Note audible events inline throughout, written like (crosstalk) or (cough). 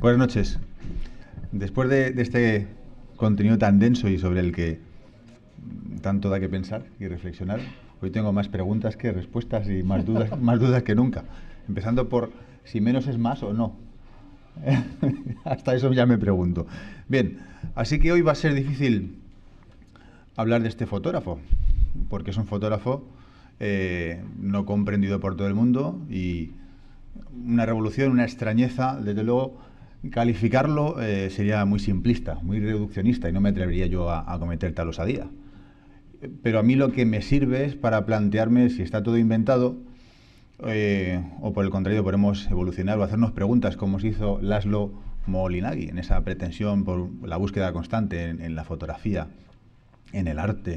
Buenas noches. Después de, este contenido tan denso y sobre el que tanto da que pensar y reflexionar, hoy tengo más preguntas que respuestas y más dudas, (laughs) más dudas que nunca. Empezando por si menos es más o no. (laughs) Hasta eso ya me pregunto. Bien, así que hoy va a ser difícil hablar de este fotógrafo, porque es un fotógrafo eh, no comprendido por todo el mundo y una revolución, una extrañeza, desde luego Calificarlo eh, sería muy simplista, muy reduccionista y no me atrevería yo a, cometer tal osadía. Pero a mí lo que me sirve es para plantearme si está todo inventado eh, o por el contrario podemos evolucionar o hacernos preguntas como se hizo Laszlo Molinagui... en esa pretensión por la búsqueda constante en, la fotografía, en el arte,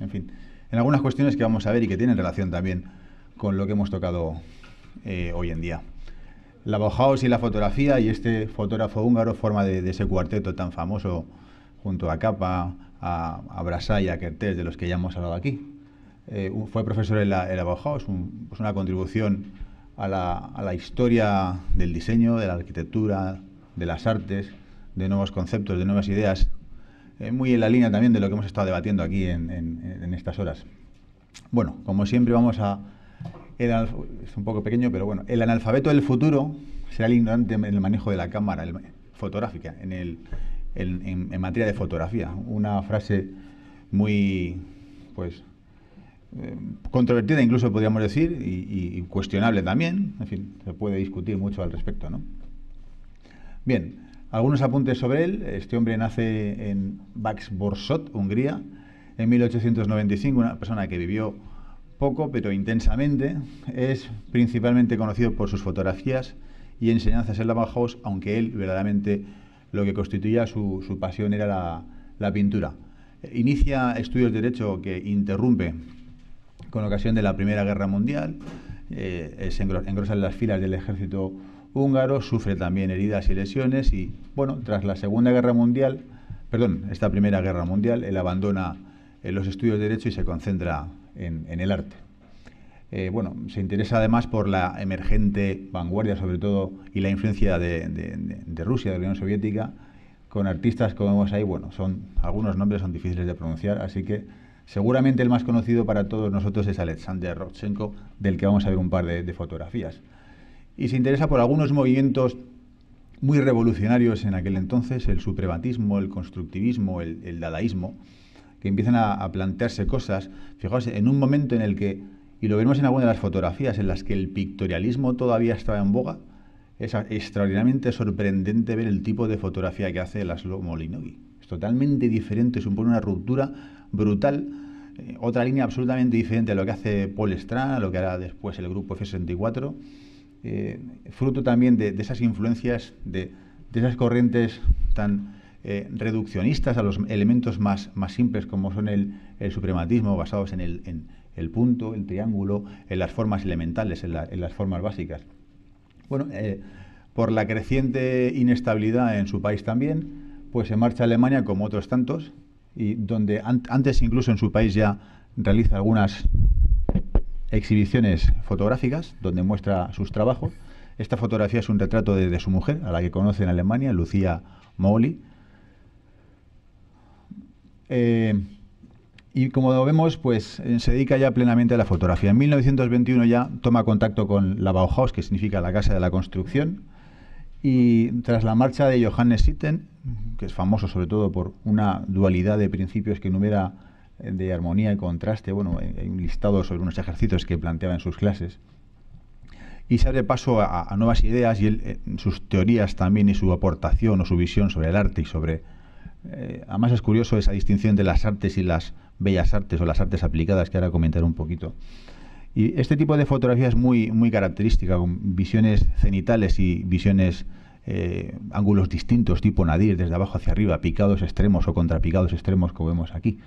en, fin, en algunas cuestiones que vamos a ver y que tienen relación también con lo que hemos tocado eh, hoy en día la Bauhaus y la fotografía y este fotógrafo húngaro forma de, ese cuarteto tan famoso junto a Capa, a, a y a Kertész, de los que ya hemos hablado aquí. Eh, fue profesor en la, Bauhaus, pues una contribución a la, historia del diseño, de la arquitectura, de las artes, de nuevos conceptos, de nuevas ideas, eh, muy en la línea también de lo que hemos estado debatiendo aquí en estas horas. Bueno, como siempre vamos a, es un poco pequeño, pero bueno. El analfabeto del futuro será el ignorante en el manejo de la cámara fotográfica, en, el, en, materia de fotografía. Una frase muy, pues, eh, controvertida incluso podríamos decir, y, cuestionable también. En fin, se puede discutir mucho al respecto, ¿no? Bien, algunos apuntes sobre él. Este hombre nace en Bax Hungría, en 1895, una persona que vivió poco pero intensamente. Es principalmente conocido por sus fotografías y enseñanzas en la Bauhaus, aunque él verdaderamente lo que constituía su, su pasión era la, la, pintura. Inicia estudios de Derecho que interrumpe con ocasión de la Primera Guerra Mundial, eh, se en las filas del ejército húngaro, sufre también heridas y lesiones y, bueno, tras la Segunda Guerra Mundial, perdón, esta Primera Guerra Mundial, él abandona eh, los estudios de Derecho y se concentra en, el arte. Eh, bueno, se interesa además por la emergente vanguardia, sobre todo, y la influencia de, Rusia, de la Unión Soviética, con artistas como vemos ahí. Bueno, son algunos nombres son difíciles de pronunciar, así que seguramente el más conocido para todos nosotros es Alexander Rodchenko, del que vamos a ver un par de, fotografías. Y se interesa por algunos movimientos muy revolucionarios en aquel entonces, el suprematismo, el constructivismo, el dadaísmo que empiezan a, plantearse cosas. Fijaos, en un momento en el que, y lo vemos en alguna de las fotografías, en las que el pictorialismo todavía estaba en boga, es extraordinariamente sorprendente ver el tipo de fotografía que hace Laszlo Molinogui. Es totalmente diferente, supone una ruptura brutal, eh, otra línea absolutamente diferente a lo que hace Paul Strand, a lo que hará después el grupo F64, eh, fruto también de, esas influencias, de esas corrientes tan eh, reduccionistas a los elementos más, simples como son el, suprematismo basados en el, punto, el triángulo, en las formas elementales, en, las formas básicas. Bueno, eh, por la creciente inestabilidad en su país también, pues se marcha a Alemania como otros tantos, y donde antes incluso en su país ya realiza algunas exhibiciones fotográficas donde muestra sus trabajos. Esta fotografía es un retrato de, su mujer, a la que conoce en Alemania, Lucía Mooli, eh, y como vemos, pues eh, se dedica ya plenamente a la fotografía. En 1921 ya toma contacto con la Bauhaus, que significa la Casa de la Construcción, y tras la marcha de Johannes Sitten, que es famoso sobre todo por una dualidad de principios que enumera eh, de armonía y contraste, bueno, hay listado sobre unos ejercicios que planteaba en sus clases, y se abre paso a, nuevas ideas y sus teorías también y su aportación o su visión sobre el arte y sobre eh, además es curioso esa distinción de las artes y las bellas artes o las artes aplicadas que ahora comentaré un poquito. Y este tipo de fotografía es muy, muy característica, con visiones cenitales y visiones, eh, ángulos distintos, tipo nadir, desde abajo hacia arriba, picados extremos o contrapicados extremos, como vemos aquí,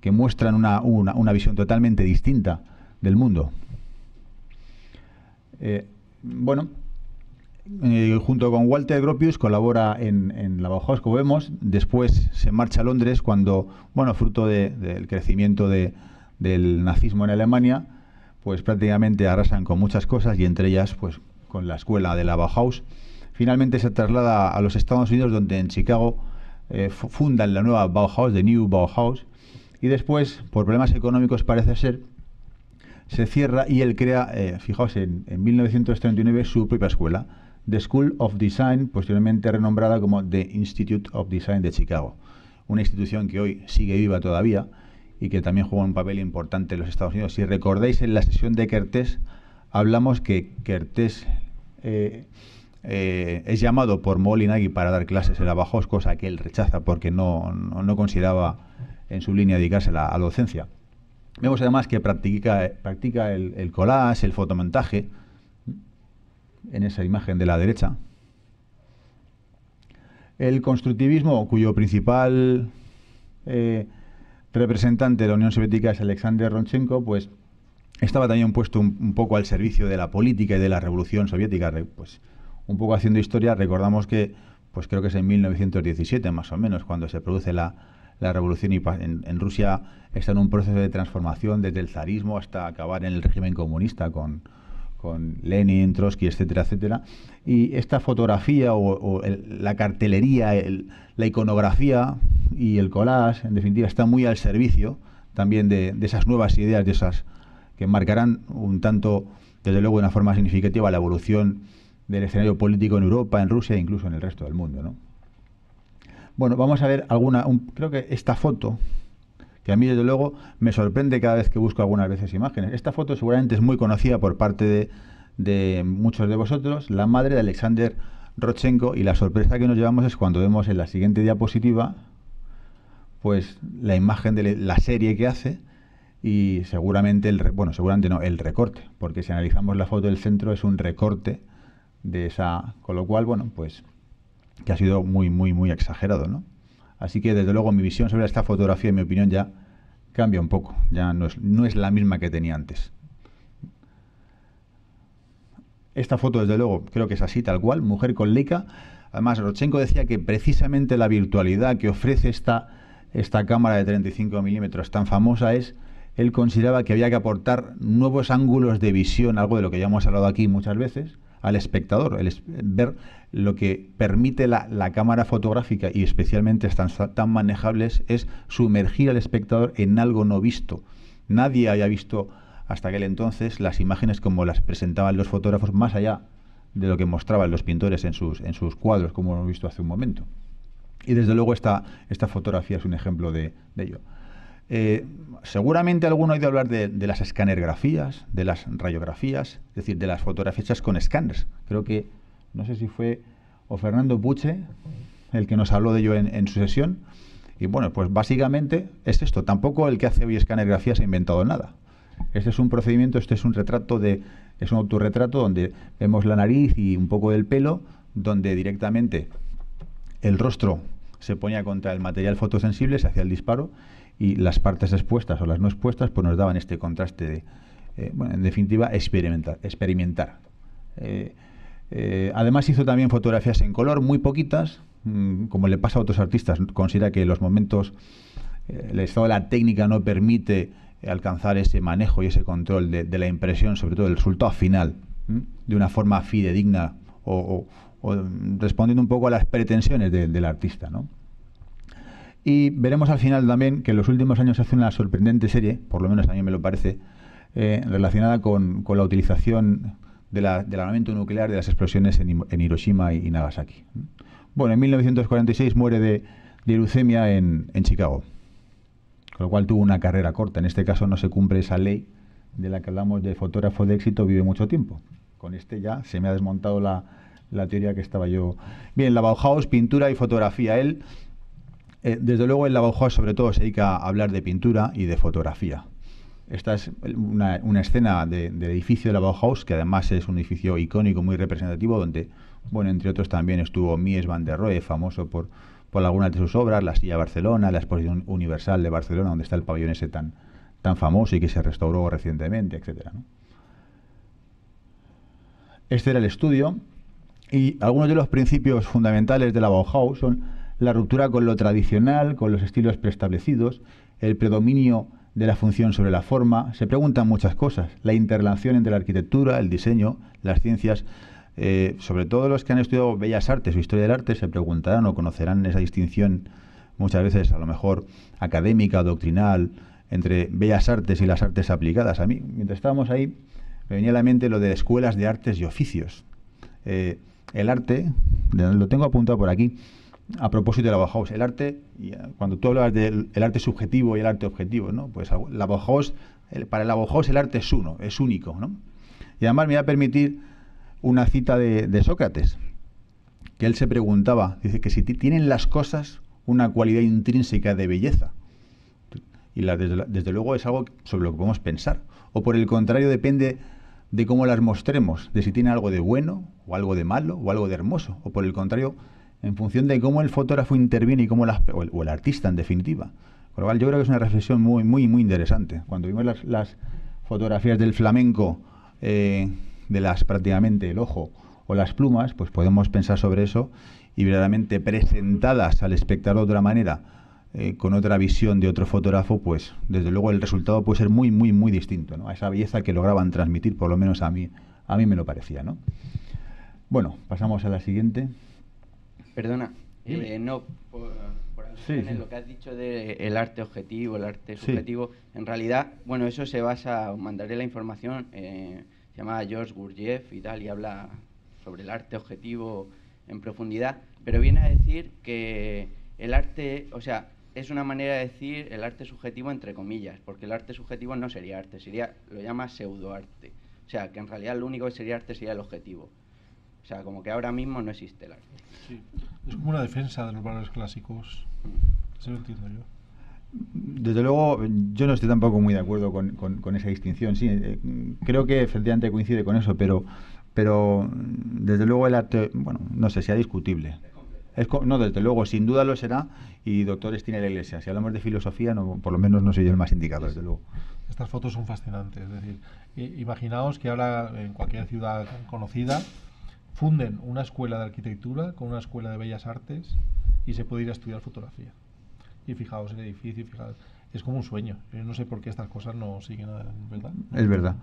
que muestran una, visión totalmente distinta del mundo. Eh, bueno, eh, junto con Walter Gropius colabora en, la Bauhaus, como vemos. Después se marcha a Londres cuando, bueno, fruto del crecimiento del nazismo en Alemania, pues prácticamente arrasan con muchas cosas y entre ellas, pues, con la escuela de la Bauhaus. Finalmente se traslada a los Estados Unidos, donde en Chicago eh, fundan la nueva Bauhaus, The New Bauhaus, y después, por problemas económicos parece ser, se cierra y él crea, eh, fijaos, en 1939 su propia escuela The School of Design, posteriormente renombrada como The Institute of Design de Chicago, una institución que hoy sigue viva todavía y que también juega un papel importante en los Estados Unidos. Si recordáis, en la sesión de Kertés hablamos que Kertés eh, eh, es llamado por Molinagui para dar clases en la Bajos, cosa que él rechaza porque no, no, consideraba en su línea dedicarse a la docencia. Vemos además que practica, practica el, el collage, el fotomontaje, en esa imagen de la derecha. El constructivismo, cuyo principal eh, representante de la Unión Soviética es Alexander Ronchenko, pues estaba también puesto un, poco al servicio de la política y de la revolución soviética. Pues un poco haciendo historia, recordamos que, pues creo que es en 1917 más o menos, cuando se produce la, revolución y en, en, Rusia está en un proceso de transformación desde el zarismo hasta acabar en el régimen comunista con, con Lenin, Trotsky, etcétera, etcétera. Y esta fotografía o, la cartelería, la iconografía y el collage, en definitiva, está muy al servicio también de, esas nuevas ideas, de esas que marcarán un tanto, desde luego, de una forma significativa la evolución del escenario político en Europa, en Rusia e incluso en el resto del mundo. Bueno, vamos a ver alguna, creo que esta foto que a mí desde luego me sorprende cada vez que busco algunas veces imágenes. Esta foto seguramente es muy conocida por parte de, muchos de vosotros, la madre de Alexander Rochenko, y la sorpresa que nos llevamos es cuando vemos en la siguiente diapositiva pues la imagen de la serie que hace y seguramente el bueno seguramente no el recorte porque si analizamos la foto del centro es un recorte de esa con lo cual bueno pues que ha sido muy muy muy exagerado no Así que desde luego mi visión sobre esta fotografía, en mi opinión, ya cambia un poco. Ya no es, la misma que tenía antes. Esta foto, desde luego, creo que es así, tal cual, mujer con Leica. Además, Rochenko decía que precisamente la virtualidad que ofrece esta, esta cámara de 35 milímetros tan famosa es, él consideraba que había que aportar nuevos ángulos de visión, algo de lo que ya hemos hablado aquí muchas veces, al espectador, el ver lo que permite la, cámara fotográfica y especialmente están tan manejables es sumergir al espectador en algo no visto. Nadie había visto hasta aquel entonces las imágenes como las presentaban los fotógrafos más allá de lo que mostraban los pintores en sus, en sus cuadros, como hemos visto hace un momento. Y desde luego esta, esta fotografía es un ejemplo de ello. Eh, seguramente alguno ha oído hablar de, las escanergrafías, de las radiografías, es decir, de las fotografías hechas con escáneres. Creo que, no sé si fue o Fernando Puche el que nos habló de ello en, su sesión. Y bueno, pues básicamente es esto. Tampoco el que hace hoy escanergrafías ha inventado nada. Este es un procedimiento, este es un retrato de, es un autorretrato donde vemos la nariz y un poco del pelo, donde directamente el rostro se ponía contra el material fotosensible, se hacía el disparo y las partes expuestas o las no expuestas pues nos daban este contraste de, eh, bueno, en definitiva, experimentar. experimentar. Eh, eh, además hizo también fotografías en color, muy poquitas, mm, como le pasa a otros artistas, considera que los momentos, el estado de la técnica no permite alcanzar ese manejo y ese control de, la impresión, sobre todo el resultado final, de una forma fidedigna o, mm, respondiendo un poco a las pretensiones del artista, ¿no? Y veremos al final también que en los últimos años se hace una sorprendente serie, por lo menos a mí me lo parece, eh, relacionada con, la utilización del armamento nuclear de las explosiones en, Hiroshima y, Nagasaki. Bueno, en 1946 muere de, leucemia en, Chicago, con lo cual tuvo una carrera corta. En este caso no se cumple esa ley de la que hablamos de fotógrafo de éxito vive mucho tiempo. Con este ya se me ha desmontado la, teoría que estaba yo. Bien, la Bauhaus, pintura y fotografía. Él eh, desde luego, el Bauhaus sobre todo se dedica a hablar de pintura y de fotografía. Esta es una, escena del edificio de la Bauhaus, que además es un edificio icónico, muy representativo, donde, bueno, entre otros también estuvo Mies van der Rohe, famoso por, por algunas de sus obras, La Silla Barcelona, la Exposición Universal de Barcelona, donde está el pabellón ese tan, tan famoso y que se restauró recientemente, etc. Este era el estudio y algunos de los principios fundamentales de la Bauhaus son la ruptura con lo tradicional, con los estilos preestablecidos, el predominio de la función sobre la forma, se preguntan muchas cosas, la interrelación entre la arquitectura, el diseño, las ciencias, eh, sobre todo los que han estudiado bellas artes o historia del arte, se preguntarán o conocerán esa distinción muchas veces a lo mejor académica, doctrinal, entre bellas artes y las artes aplicadas. A mí, mientras estábamos ahí, me venía a la mente lo de escuelas de artes y oficios. Eh, el arte, lo tengo apuntado por aquí, a propósito de la Bauhaus, el arte, y eh, cuando tú hablas del arte subjetivo y el arte objetivo, ¿no? Pues la para la Bauhaus el arte es uno, es único, ¿no? Y además me va a permitir una cita de, Sócrates, que él se preguntaba, dice que si tienen las cosas una cualidad intrínseca de belleza, y desde, luego es algo sobre lo que podemos pensar, o por el contrario depende de cómo las mostremos, de si tiene algo de bueno, o algo de malo, o algo de hermoso, o por el contrario en función de cómo el fotógrafo interviene y cómo o, el, artista en definitiva. Con lo cual yo creo que es una reflexión muy, muy, muy interesante. Cuando vimos las, fotografías del flamenco, eh, de las prácticamente el ojo o las plumas, pues podemos pensar sobre eso y verdaderamente presentadas al espectador de otra manera, eh, con otra visión de otro fotógrafo, pues desde luego el resultado puede ser muy, muy, muy distinto ¿no? a esa belleza que lograban transmitir, por lo menos a mí, a mí me lo parecía. ¿no? Bueno, pasamos a la siguiente. Perdona, eh, no, por, lo que has dicho del eh, arte objetivo, el arte subjetivo, en realidad, bueno, eso se basa, os mandaré la información, eh, se llama George Gurdjieff y tal, y habla sobre el arte objetivo en profundidad, pero viene a decir que el arte, o sea, es una manera de decir el arte subjetivo entre comillas, porque el arte subjetivo no sería arte, sería lo llama pseudoarte. O sea, que en realidad lo único que sería arte sería el objetivo. O sea, como que ahora mismo no existe el arte. Es como una defensa de los valores clásicos. Eso lo entiendo yo. Desde luego, yo no estoy tampoco muy de acuerdo con, esa distinción. Sí, eh, creo que efectivamente coincide con eso, pero, pero mm, desde luego el arte, bueno, no sé, sea discutible. no, desde luego, sin duda lo será. Y doctores tiene la iglesia. Si hablamos de filosofía, por lo menos no soy yo el más indicado, desde luego. Estas fotos son fascinantes. Es decir, imaginaos que ahora en cualquier ciudad conocida funden una escuela de arquitectura con una escuela de bellas artes y se puede ir a estudiar fotografía. Y fijaos el edificio, fijaos, es como un sueño. Yo no sé por qué estas cosas no siguen adelante, ¿verdad? es verdad.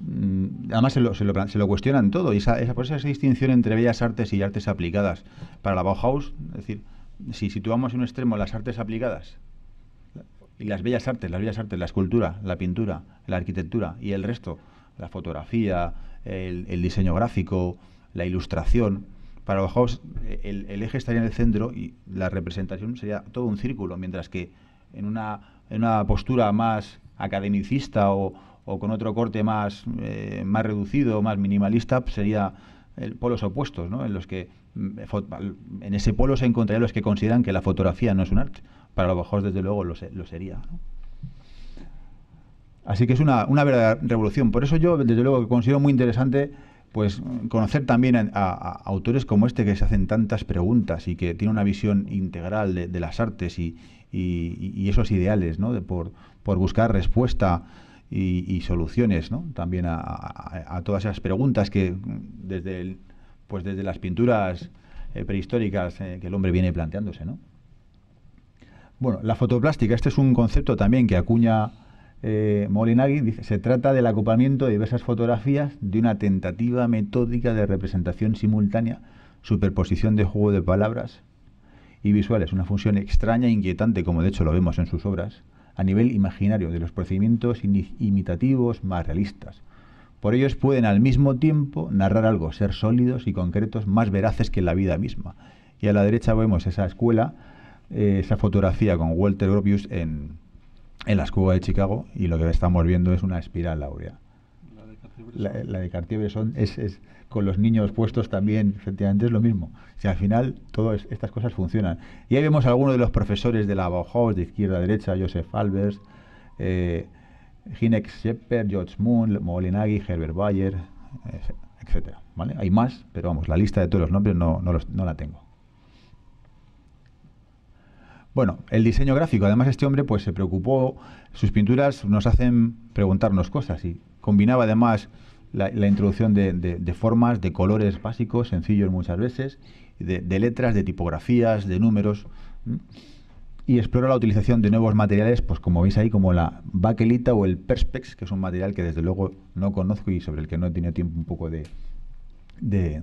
Mm, además se lo, se, cuestionan todo y esa, esa, por esa distinción entre bellas artes y artes aplicadas. Para la Bauhaus, es decir, si situamos en un extremo las artes aplicadas y las bellas artes, las bellas artes, la escultura, la pintura, la arquitectura y el resto, la fotografía, el, diseño gráfico, la ilustración. Para los el, el, eje estaría en el centro y la representación sería todo un círculo, mientras que en una, en una postura más academicista o, con otro corte más, eh, más reducido, más minimalista, pues sería el, polos opuestos, ¿no? en los que mm, en ese polo se encontrarían los que consideran que la fotografía no es un arte. Para mejor desde luego, lo, lo sería. ¿no? Así que es una, una verdadera revolución. Por eso yo, desde luego, que considero muy interesante pues conocer también a, autores como este que se hacen tantas preguntas y que tiene una visión integral de, las artes y, esos ideales, ¿no? De por, por buscar respuesta y, soluciones, ¿no? También a, todas esas preguntas que desde pues desde las pinturas eh, prehistóricas eh, que el hombre viene planteándose, ¿no? Bueno, la fotoplástica, este es un concepto también que acuña eh, Molinagui dice, se trata del acopamiento de diversas fotografías de una tentativa metódica de representación simultánea, superposición de juego de palabras y visuales, una función extraña e inquietante, como de hecho lo vemos en sus obras, a nivel imaginario de los procedimientos imitativos más realistas. Por ellos pueden al mismo tiempo narrar algo, ser sólidos y concretos, más veraces que la vida misma. Y a la derecha vemos esa escuela, eh, esa fotografía con Walter Gropius en, en la cubas de Chicago y lo que estamos viendo es una espiral áurea. La, de Cartier-Bresson es, es, con los niños puestos también, efectivamente, es lo mismo. Si al final, todas estas cosas funcionan. Y ahí vemos algunos de los profesores de la Bauhaus, de izquierda a derecha, Joseph Albers, eh, Hinek George Moon, Molinaghi, Herbert Bayer, eh, etcétera, ¿vale? Hay más, pero vamos, la lista de todos los nombres no, no la tengo. Bueno, el diseño gráfico, además este hombre pues se preocupó, sus pinturas nos hacen preguntarnos cosas y combinaba además la, introducción de, formas, de colores básicos, sencillos muchas veces, de, letras, de tipografías, de números y exploró la utilización de nuevos materiales, pues como veis ahí, como la baquelita o el perspex, que es un material que desde luego no conozco y sobre el que no he tenido tiempo un poco de, de,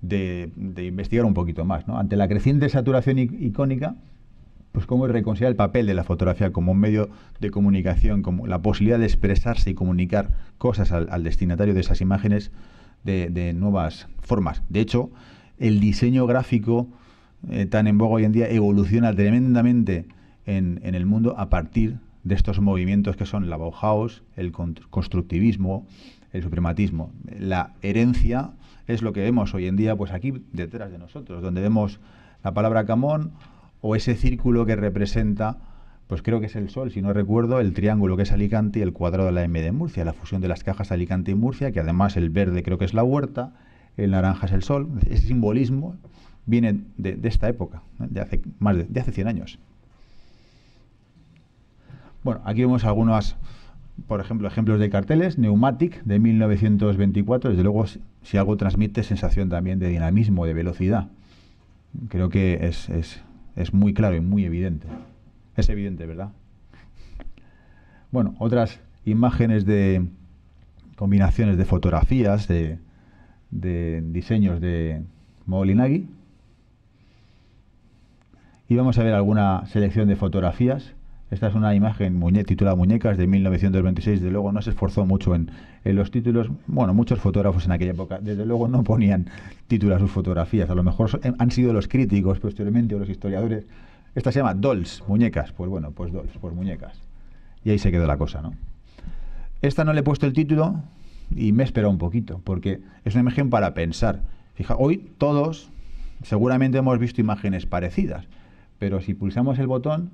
de, de investigar un poquito más. ¿no? Ante la creciente saturación icónica, pues cómo reconsiderar el papel de la fotografía como un medio de comunicación, como la posibilidad de expresarse y comunicar cosas al, destinatario de esas imágenes de, nuevas formas. De hecho, el diseño gráfico eh, tan en voga hoy en día evoluciona tremendamente en, el mundo a partir de estos movimientos que son la Bauhaus, el constructivismo, el suprematismo. La herencia es lo que vemos hoy en día, pues aquí detrás de nosotros, donde vemos la palabra camón o ese círculo que representa, pues creo que es el Sol, si no recuerdo, el triángulo que es Alicante y el cuadrado de la M de Murcia, la fusión de las cajas Alicante y Murcia, que además el verde creo que es la huerta, el naranja es el Sol, ese simbolismo viene de, esta época, de hace, más de, hace 100 años. Bueno, aquí vemos algunos, por ejemplo, ejemplos de carteles, Neumatic, de 1924, desde luego si algo transmite sensación también de dinamismo, de velocidad. Creo que es es muy claro y muy evidente. Es evidente, ¿verdad? Bueno, otras imágenes de combinaciones de fotografías, de, diseños de Molinagui. Y vamos a ver alguna selección de fotografías. Esta es una imagen titulada Muñecas de 1926. De luego no se esforzó mucho en, los títulos. Bueno, muchos fotógrafos en aquella época, desde luego, no ponían títulos a sus fotografías. A lo mejor eh, han sido los críticos posteriormente o los historiadores. Esta se llama Dolls, muñecas. Pues bueno, pues Dolls, pues muñecas. Y ahí se quedó la cosa, ¿no? Esta no le he puesto el título y me he esperado un poquito, porque es una imagen para pensar. Fija, hoy todos seguramente hemos visto imágenes parecidas, pero si pulsamos el botón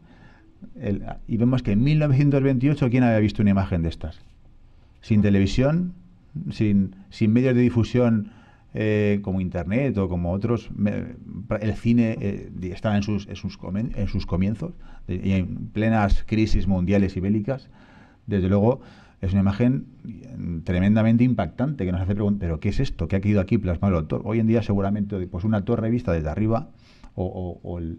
y vemos que en 1928, ¿quién había visto una imagen de estas? Sin televisión, sin, sin medios de difusión eh, como Internet o como otros. el cine eh, estaba en sus, sus, comienzos, y en plenas crisis mundiales y bélicas. Desde luego, es una imagen mm, tremendamente impactante que nos hace preguntar, ¿pero qué es esto? ¿Qué ha querido aquí plasmar el autor? Hoy en día seguramente pues una torre vista desde arriba o, o el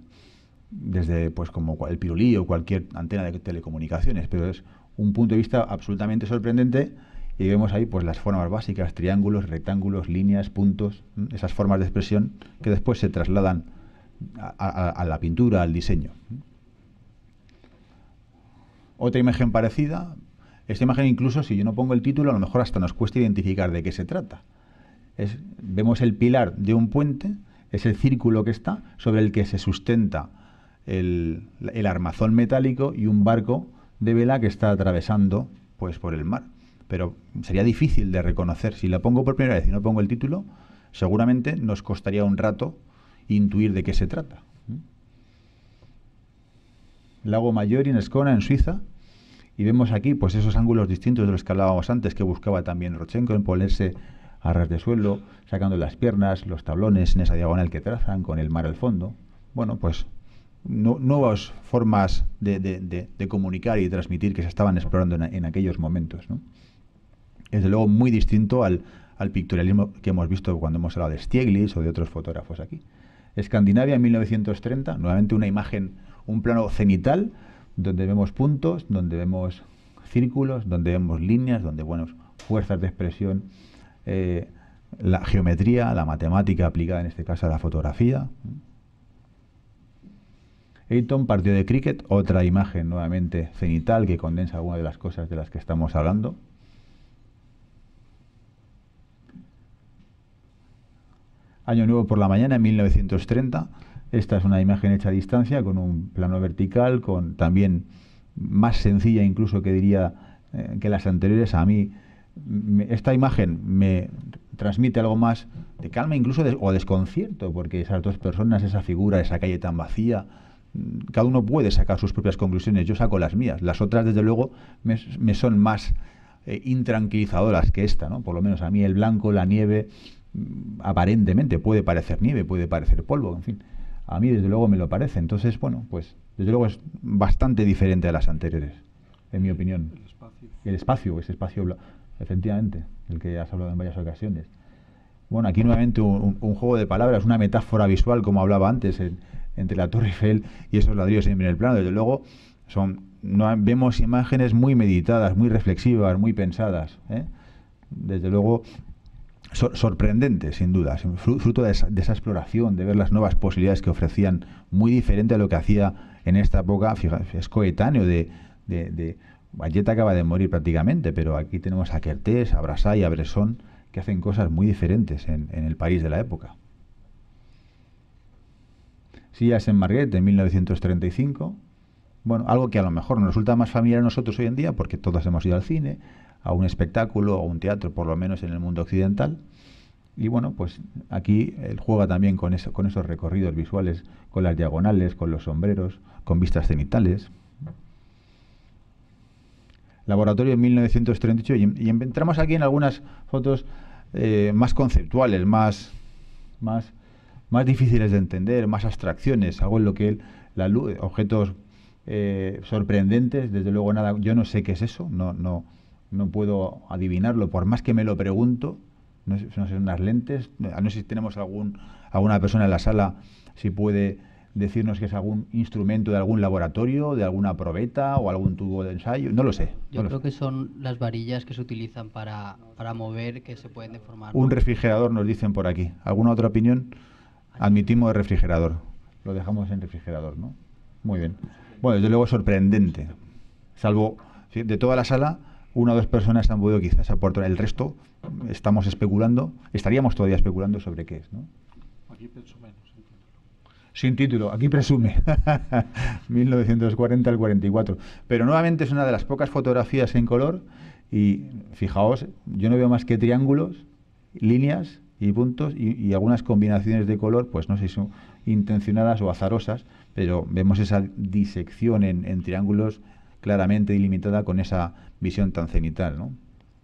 desde pues como el pirulí o cualquier antena de telecomunicaciones, pero es un punto de vista absolutamente sorprendente y vemos ahí pues las formas básicas, triángulos, rectángulos, líneas, puntos, esas formas de expresión que después se trasladan a, la pintura, al diseño. Otra imagen parecida, esta imagen incluso si yo no pongo el título a lo mejor hasta nos cuesta identificar de qué se trata. vemos el pilar de un puente, es el círculo que está sobre el que se sustenta el, armazón metálico y un barco de vela que está atravesando pues por el mar. Pero sería difícil de reconocer. Si la pongo por primera vez y no pongo el título, seguramente nos costaría un rato intuir de qué se trata. Lago Mayor y Escona, en Suiza. Y vemos aquí pues esos ángulos distintos de los que hablábamos antes, que buscaba también Rochenko en ponerse a ras de suelo, sacando las piernas, los tablones en esa diagonal que trazan, con el mar al fondo. Bueno, pues nuevas formas de, comunicar y transmitir que se estaban explorando en, aquellos momentos. ¿no? Desde luego muy distinto al, al, pictorialismo que hemos visto cuando hemos hablado de Stieglitz o de otros fotógrafos aquí. Escandinavia en 1930, nuevamente una imagen, un plano cenital, donde vemos puntos, donde vemos círculos, donde vemos líneas, donde, bueno, fuerzas de expresión, eh, la geometría, la matemática aplicada en este caso a la fotografía. Eton partido de cricket, otra imagen nuevamente cenital que condensa algunas de las cosas de las que estamos hablando. Año Nuevo por la mañana, en 1930. Esta es una imagen hecha a distancia, con un plano vertical, con también más sencilla incluso que diría eh, que las anteriores. A mí esta imagen me transmite algo más de calma, incluso o desconcierto, porque esas dos personas, esa figura, esa calle tan vacía, cada uno puede sacar sus propias conclusiones, yo saco las mías. Las otras, desde luego, me, son más eh, intranquilizadoras que esta, ¿no? Por lo menos a mí el blanco, la nieve, mm, aparentemente puede parecer nieve, puede parecer polvo, en fin. A mí, desde luego, me lo parece. Entonces, bueno, pues, desde luego es bastante diferente a las anteriores, en mi opinión. El espacio. El espacio, ese espacio, efectivamente, el que has hablado en varias ocasiones. Bueno, aquí nuevamente un, juego de palabras, una metáfora visual, como hablaba antes. En, entre la Torre Eiffel y esos ladrillos en el plano. Desde luego, son, no, vemos imágenes muy meditadas, muy reflexivas, muy pensadas. ¿eh? Desde luego, sorprendentes, sin duda, fruto de esa, exploración, de ver las nuevas posibilidades que ofrecían, muy diferente a lo que hacía en esta época, fíjate, es coetáneo de, de, de acaba de morir prácticamente, pero aquí tenemos a Kertés, a Brassai, a Bresson, que hacen cosas muy diferentes en, el país de la época. Sillas en Marguerite en 1935. Bueno, algo que a lo mejor nos resulta más familiar a nosotros hoy en día, porque todos hemos ido al cine, a un espectáculo, a un teatro, por lo menos en el mundo occidental. Y bueno, pues aquí él juega también con, esos recorridos visuales, con las diagonales, con los sombreros, con vistas cenitales. Laboratorio en 1938. Y, y entramos aquí en algunas fotos eh, más conceptuales, más, más más difíciles de entender, más abstracciones, algo en lo que él, la luz, objetos eh, sorprendentes, desde luego nada, yo no sé qué es eso, no, no, no puedo adivinarlo, por más que me lo pregunto, no sé, no sé unas lentes, no sé si tenemos algún, alguna persona en la sala, si puede decirnos que es algún instrumento de algún laboratorio, de alguna probeta o algún tubo de ensayo, no lo sé. Yo creo que son las varillas que se utilizan para, para mover, que se pueden deformar. Un refrigerador nos dicen por aquí. ¿Alguna otra opinión? admitimos el refrigerador. Lo dejamos en refrigerador, ¿no? Muy bien. Bueno, desde luego sorprendente. Salvo de toda la sala, una o dos personas han podido quizás aportar. El resto estamos especulando, estaríamos todavía especulando sobre qué es, ¿no? Aquí presume, menos, sin Sin título, aquí presume. 1940 (laughs) al 44. Pero nuevamente es una de las pocas fotografías en color y fijaos, yo no veo más que triángulos, líneas y puntos y, algunas combinaciones de color, pues no sé si son intencionadas o azarosas, pero vemos esa disección en, triángulos claramente ilimitada con esa visión tan cenital, ¿no?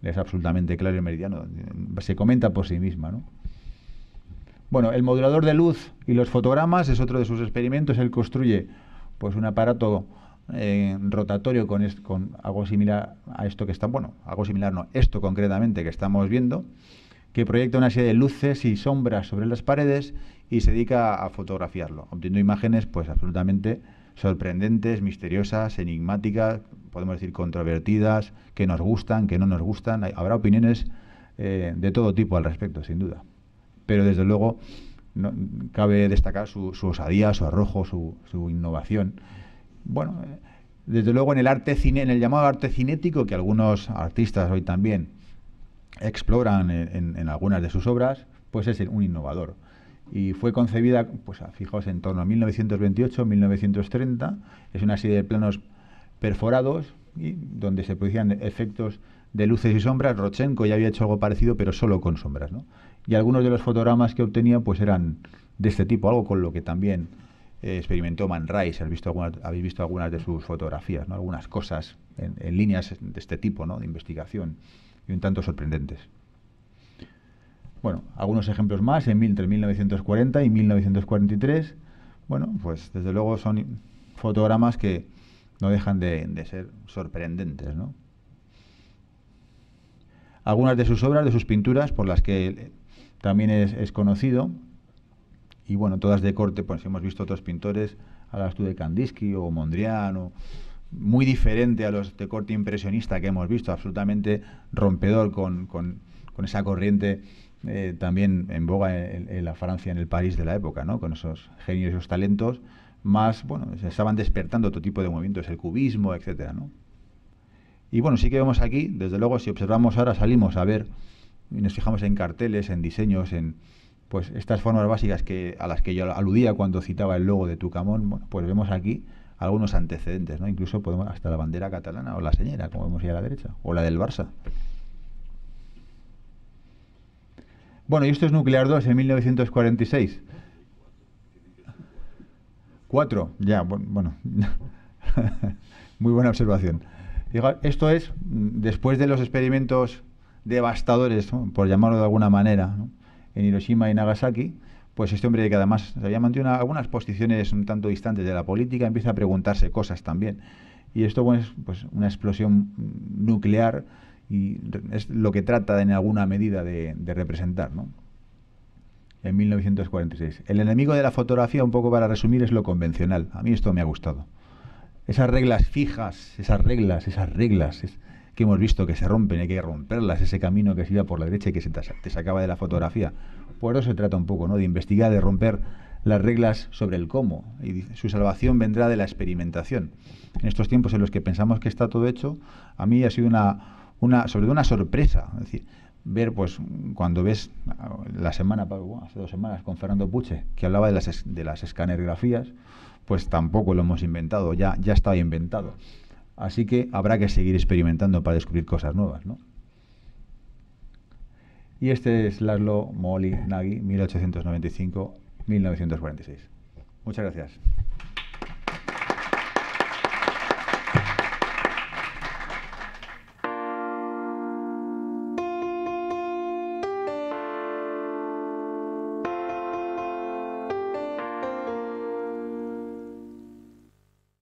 Es absolutamente claro el meridiano, se comenta por sí misma, Bueno, el modulador de luz y los fotogramas es otro de sus experimentos. Él construye pues un aparato eh, rotatorio con, con algo similar a esto que está, bueno, algo similar no, esto concretamente que estamos viendo que proyecta una serie de luces y sombras sobre las paredes y se dedica a fotografiarlo, obteniendo imágenes pues absolutamente sorprendentes, misteriosas, enigmáticas, podemos decir controvertidas, que nos gustan, que no nos gustan. habrá opiniones eh, de todo tipo al respecto, sin duda. Pero desde luego cabe destacar su, osadía, su arrojo, su, innovación. Bueno, eh, desde luego en el arte cine, en el llamado arte cinético, que algunos artistas hoy también exploran en, algunas de sus obras, pues es un innovador. Y fue concebida, pues fijaos, en torno a 1928-1930. Es una serie de planos perforados y donde se producían efectos de luces y sombras. Rochenko ya había hecho algo parecido, pero solo con sombras. ¿no? Y algunos de los fotogramas que obtenía pues eran de este tipo, algo con lo que también eh, experimentó Man Ray. visto habéis visto algunas de sus fotografías, ¿no? algunas cosas en, en líneas de este tipo ¿no? de investigación y un tanto sorprendentes. Bueno, algunos ejemplos más en, entre 1940 y 1943. Bueno, pues desde luego son fotogramas que no dejan de, ser sorprendentes, ¿no? Algunas de sus obras, de sus pinturas, por las que también es, conocido, y bueno, todas de corte, pues hemos visto otros pintores, hablas tú de Kandinsky o Mondrian muy diferente a los de corte impresionista que hemos visto, absolutamente rompedor con, esa corriente eh, también en boga en, la Francia, en el París de la época, ¿no? con esos genios y esos talentos, más, bueno, se estaban despertando otro tipo de movimientos, el cubismo, etcétera, ¿no? Y bueno, sí que vemos aquí, desde luego, si observamos ahora, salimos a ver y nos fijamos en carteles, en diseños, en pues estas formas básicas que, a las que yo aludía cuando citaba el logo de Tucamón, pues vemos aquí algunos antecedentes, ¿no? Incluso podemos hasta la bandera catalana o la señera, como vemos ahí a la derecha, o la del Barça. Bueno, y esto es Nuclear 2 en 1946. Cuatro, ya, bueno. (laughs) Muy buena observación. Esto es mm, después de los experimentos devastadores, por llamarlo de alguna manera, en Hiroshima y Nagasaki, pues este hombre que además había mantenido algunas posiciones un tanto distantes de la política empieza a preguntarse cosas también. Y esto es pues, una explosión nuclear y es lo que trata en alguna medida de, representar. En 1946. El enemigo de la fotografía, un poco para resumir, es lo convencional. A mí esto me ha gustado. Esas reglas fijas, esas reglas, esas reglas que hemos visto que se rompen, hay que romperlas, ese camino que se iba por la derecha y que se te sacaba de la fotografía eso se trata un poco, ¿no? De investigar, de romper las reglas sobre el cómo. Y su salvación vendrá de la experimentación. En estos tiempos en los que pensamos que está todo hecho, a mí ha sido una, sobre todo una sorpresa. decir, ver, pues, cuando ves ah, la semana, hace dos semanas, con Fernando Puche, que hablaba de las, de las escanerografías, pues tampoco lo hemos inventado, ya, ya estaba inventado. Así que habrá que seguir experimentando para descubrir cosas nuevas, ¿no? Y este es Laszlo Nagy, 1895-1946. Muchas gracias.